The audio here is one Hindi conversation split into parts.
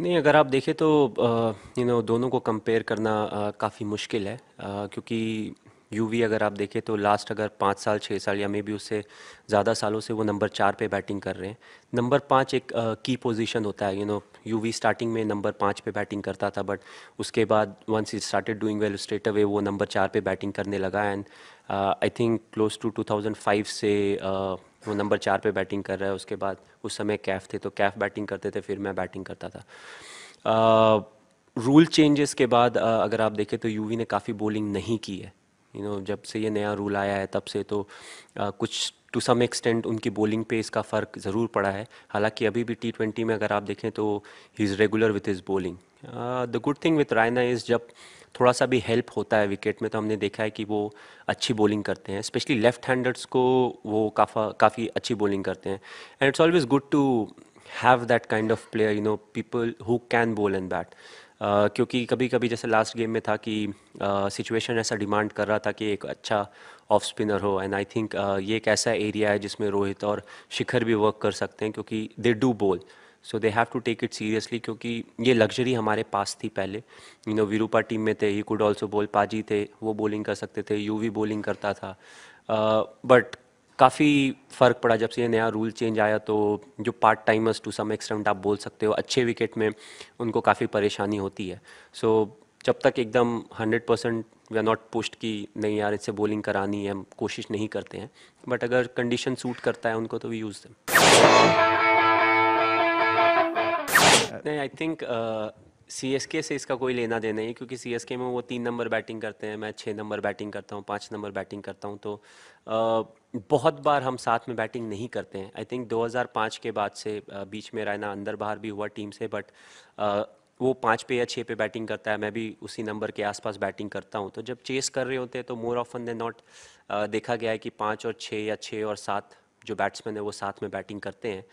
नहीं अगर आप देखें तो यू नो दोनों को कंपेयर करना काफ़ी मुश्किल है क्योंकि यूवी अगर आप देखें तो लास्ट अगर पाँच साल छः साल या मे बी उससे ज़्यादा सालों से वो नंबर चार पे बैटिंग कर रहे हैं नंबर पाँच एक की पोजीशन होता है यू नो यूवी स्टार्टिंग में नंबर पाँच पे बैटिंग करता था बट उसके बाद once he started doing well straight away वो नंबर चार पे बैटिंग करने लगा and I think close to two two uh, वो नंबर चार पर बैटिंग कर रहा है उसके बाद उस समय कैफ थे तो कैफ बैटिंग करते थे फिर मैं बैटिंग करता था रूल uh, चेंजेस के बाद uh, अगर आप देखें तो यूवी ने काफ़ी बॉलिंग नहीं की है यू नो जब से ये नया रूल आया है तब से तो आ, कुछ टू सम एक्सटेंट उनकी बॉलिंग पे इसका फ़र्क ज़रूर पड़ा है हालांकि अभी भी टी ट्वेंटी में अगर आप देखें तो he is regular with his bowling the good thing with Raina is जब थोड़ा सा भी हेल्प होता है विकेट में तो हमने देखा है कि वो अच्छी बॉलिंग करते हैं स्पेशली लेफ्ट हैंडर्स को वो काफ़ा काफ़ी अच्छी बॉलिंग करते हैं and it's always good to have that kind of player you know people who can bowl and bat क्योंकि कभी कभी जैसे लास्ट गेम में था कि सिचुएशन uh, ऐसा डिमांड कर रहा था कि एक अच्छा ऑफ स्पिनर हो एंड आई थिंक ये एक ऐसा एरिया है जिसमें रोहित और शिखर भी वर्क कर सकते हैं क्योंकि they do bowl so they have to take it seriously क्योंकि ये लग्जरी हमारे पास थी पहले यू नो वीरूपा टीम में थे ही कुड ऑल्सो बोल पाजी थे वो बॉलिंग कर सकते थे यू भी बॉलिंग करता था बट uh, काफ़ी फ़र्क पड़ा जब से ये नया रूल चेंज आया तो जो part timers to some extent आप बोल सकते हो अच्छे विकेट में उनको काफ़ी परेशानी होती है सो so, जब तक एकदम hundred percent we are not पुस्ट की नहीं यार इससे बॉलिंग करानी है हम कोशिश नहीं करते हैं बट अगर कंडीशन सूट करता है उनको तो वी यूज़ देम नहीं आई थिंक के से इसका कोई लेना देना है क्योंकि के में वो तीन नंबर बैटिंग करते हैं मैं छः नंबर बैटिंग करता हूँ पाँच नंबर बैटिंग करता हूँ तो आ, बहुत बार हम साथ में बैटिंग नहीं करते हैं आई थिंक 2005 के बाद से बीच में रहना अंदर बाहर भी हुआ टीम से बट आ, वो पाँच पे या छः पे बैटिंग करता है मैं भी उसी नंबर के आसपास बैटिंग करता हूँ तो जब चेस कर रहे होते हैं तो मोर ऑफन दे नॉट देखा गया है कि पाँच और छः या छः और सात जो बैट्समैन है वो साथ में बैटिंग करते हैं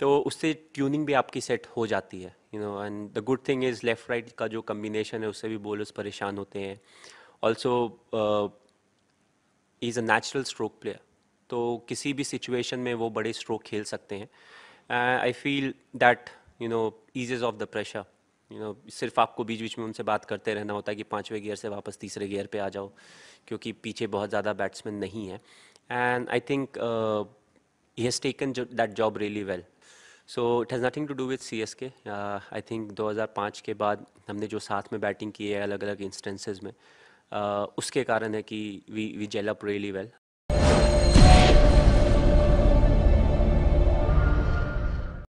तो उससे ट्यूनिंग भी आपकी सेट हो जाती है you know and the good thing is left right का जो कम्बिनेशन है उससे भी बोलर्स परेशान होते हैं also is a natural stroke player तो किसी भी सिचुएशन में वो बड़े स्ट्रोक खेल सकते हैं I feel that you know eases of the pressure you know सिर्फ आपको बीच बीच में उनसे बात करते रहना होता है कि पाँचवें गियर से वापस तीसरे गियर पे आ जाओ क्योंकि पीछे बहुत ज़्यादा बैट्समैन नहीं है and I think he has taken that job really well so it has nothing to do with C S K I think 2005 के बाद हमने जो साथ में बैटिंग की है अलग अलग इंस्टेंसेज में uh, उसके कारण है कि we we gel up really well